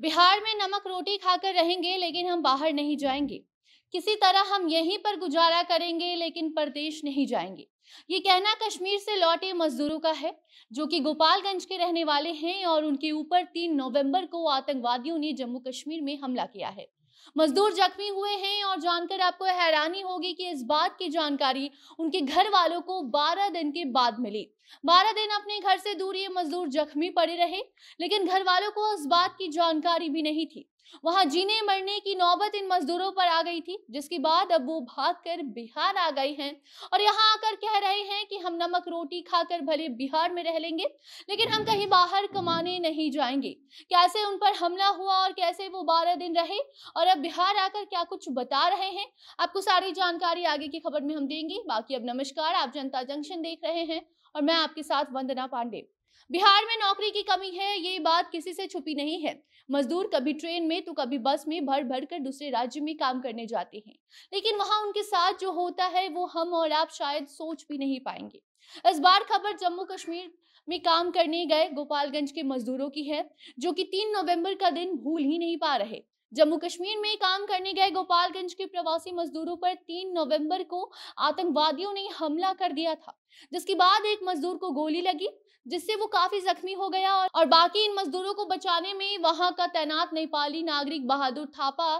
बिहार में नमक रोटी खाकर रहेंगे लेकिन हम बाहर नहीं जाएंगे किसी तरह हम यहीं पर गुजारा करेंगे लेकिन परदेश नहीं जाएंगे ये कहना कश्मीर से लौटे मजदूरों का है जो कि गोपालगंज के रहने वाले हैं और उनके ऊपर 3 नवंबर को आतंकवादियों ने जम्मू कश्मीर में हमला किया है मजदूर जख्मी हुए हैं और जानकर आपको हैरानी होगी कि इस बात की जानकारी उनके घर वालों को 12 दिन के बाद मिली 12 दिन अपने घर से दूर ये मजदूर जख्मी पड़े रहे लेकिन घर वालों को इस बात की जानकारी भी नहीं थी वहां जीने मरने की नौबत इन मजदूरों पर आ गई थी जिसके बाद अब वो भाग कर बिहार आ गए हैं और यहाँ आकर कह रहे हैं कि हम नमक रोटी खाकर भले बिहार में रह लेंगे लेकिन हम कहीं बाहर कमाने नहीं जाएंगे कैसे उन पर हमला हुआ और कैसे वो बारह दिन रहे और अब बिहार आकर क्या कुछ बता रहे हैं आपको सारी जानकारी आगे की खबर में हम देंगे बाकी अब नमस्कार आप जनता जंक्शन देख रहे हैं और मैं आपके साथ वंदना पांडे बिहार में नौकरी की कमी है ये बात किसी से छुपी नहीं है मजदूर कभी ट्रेन में तो कभी बस में भर भर कर दूसरे राज्य में काम करने जाते हैं लेकिन वहां उनके साथ जो होता है वो हम और आप शायद सोच भी नहीं पाएंगे इस बार खबर जम्मू कश्मीर में काम करने गए गोपालगंज के मजदूरों की है जो कि तीन नवंबर का दिन भूल ही नहीं पा रहे जम्मू कश्मीर में काम करने गए गोपालगंज के प्रवासी मजदूरों पर 3 नवंबर को आतंकवादियों ने हमला कर दिया था जिसके बाद एक मजदूर को गोली लगी जिससे वो काफी जख्मी हो गया और, और बाकी इन मजदूरों को बचाने में वहां का तैनात नेपाली नागरिक बहादुर थापा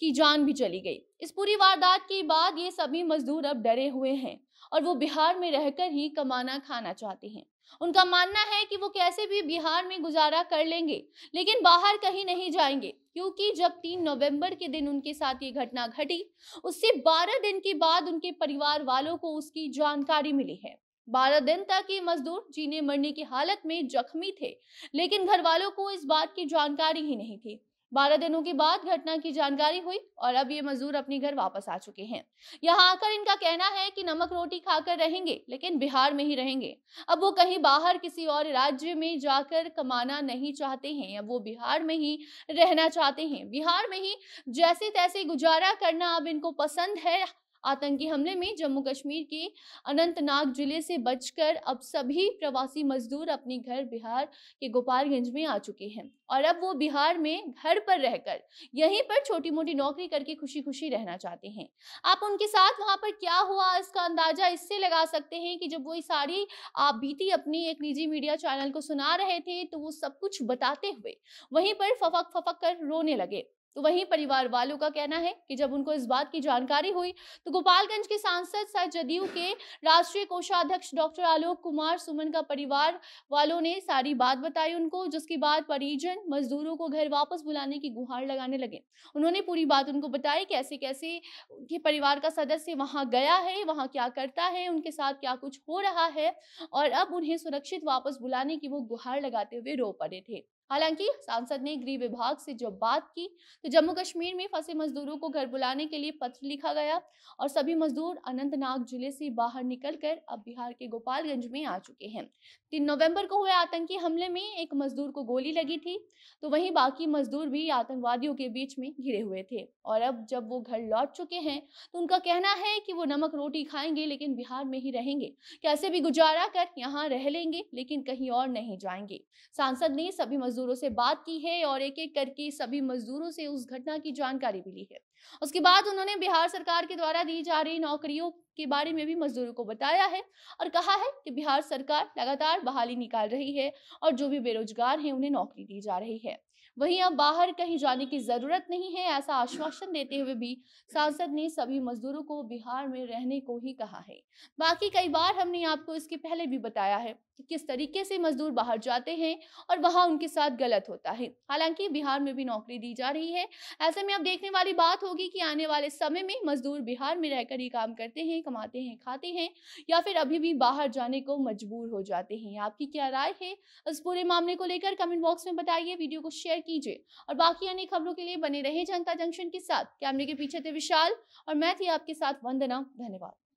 की जान भी चली गई इस पूरी वारदात के बाद ये सभी मजदूर अब डरे हुए हैं और वो बिहार में रहकर ही कमाना खाना चाहते हैं उनका मानना है कि वो कैसे भी बिहार में गुजारा कर लेंगे लेकिन बाहर कहीं नहीं जाएंगे क्योंकि जब तीन नवंबर के दिन उनके साथ ये घटना घटी उससे बारह दिन के बाद उनके परिवार वालों को उसकी जानकारी मिली है बारह दिन तक ये मजदूर जीने मरने की हालत में जख्मी थे लेकिन घर वालों को इस बात की जानकारी ही नहीं थी बारह दिनों के बाद घटना की जानकारी हुई और अब ये मजदूर अपने घर वापस आ चुके हैं यहाँ आकर इनका कहना है कि नमक रोटी खाकर रहेंगे लेकिन बिहार में ही रहेंगे अब वो कहीं बाहर किसी और राज्य में जाकर कमाना नहीं चाहते हैं अब वो बिहार में ही रहना चाहते हैं बिहार में ही जैसे तैसे गुजारा करना अब इनको पसंद है आतंकी हमले में जम्मू कश्मीर के अनंतनाग जिले से बचकर अब सभी प्रवासी मजदूर अपने घर बिहार के गोपालगंज में आ चुके हैं और अब वो बिहार में घर पर रहकर यहीं पर छोटी मोटी नौकरी करके खुशी खुशी रहना चाहते हैं आप उनके साथ वहां पर क्या हुआ इसका अंदाजा इससे लगा सकते हैं कि जब वो सारी आप बीती अपनी एक निजी मीडिया चैनल को सुना रहे थे तो वो सब कुछ बताते हुए वहीं पर फफक फफक कर रोने लगे तो वहीं परिवार वालों का कहना है कि जब उनको इस बात की जानकारी हुई तो गोपालगंज के सांसद सर जदयू के राष्ट्रीय कोषाध्यक्ष डॉक्टर आलोक कुमार सुमन का परिवार वालों ने सारी बात बताई उनको जिसके बाद परिजन मजदूरों को घर वापस बुलाने की गुहार लगाने लगे उन्होंने पूरी बात उनको बताई कैसे कैसे उनके परिवार का सदस्य वहाँ गया है वहाँ क्या करता है उनके साथ क्या कुछ हो रहा है और अब उन्हें सुरक्षित वापस बुलाने की वो गुहार लगाते हुए रो पड़े थे हालांकि सांसद ने गृह विभाग से जब बात की तो जम्मू कश्मीर में फंसे मजदूरों को घर बुलाने के लिए पत्र लिखा गया और सभी मजदूर अनंतनाग जिले से बाहर निकलकर अब बिहार के गोपालगंज में आ चुके हैं तीन नवंबर को हुए आतंकी हमले में एक मजदूर को गोली लगी थी तो वहीं बाकी मजदूर भी आतंकवादियों के बीच में घिरे हुए थे और अब जब वो घर लौट चुके हैं तो उनका कहना है कि वो नमक रोटी खाएंगे लेकिन बिहार में ही रहेंगे कैसे भी गुजारा कर यहाँ रह लेंगे लेकिन कहीं और नहीं जाएंगे सांसद ने सभी मजदूर मजदूरों से बात की है और एक एक करके सभी मजदूरों से उस घटना की जानकारी मिली है उसके बाद उन्होंने बिहार सरकार के द्वारा दी जा रही नौकरियों के बारे में भी मजदूरों को बताया है और कहा है कि बिहार सरकार लगातार बहाली निकाल रही है और जो भी बेरोजगार हैं उन्हें नौकरी दी जा रही है वहीं अब बाहर कहीं जाने की जरूरत नहीं है ऐसा आश्वासन देते हुए भी सांसद ने सभी मजदूरों को बिहार में रहने को ही कहा है बाकी कई बार हमने आपको इसके पहले भी बताया है कि किस तरीके से मजदूर बाहर जाते हैं और वहाँ उनके साथ गलत होता है हालांकि बिहार में भी नौकरी दी जा रही है ऐसे में अब देखने वाली बात होगी कि आने वाले समय में मजदूर बिहार में रहकर ही काम करते हैं कमाते हैं खाते हैं या फिर अभी भी बाहर जाने को मजबूर हो जाते हैं आपकी क्या राय है इस पूरे मामले को लेकर कमेंट बॉक्स में बताइए वीडियो को शेयर कीजिए और बाकी अन्य खबरों के लिए बने रहे जनता जंक्शन के साथ कैमरे के पीछे थे विशाल और मैं थी आपके साथ वंदना धन्यवाद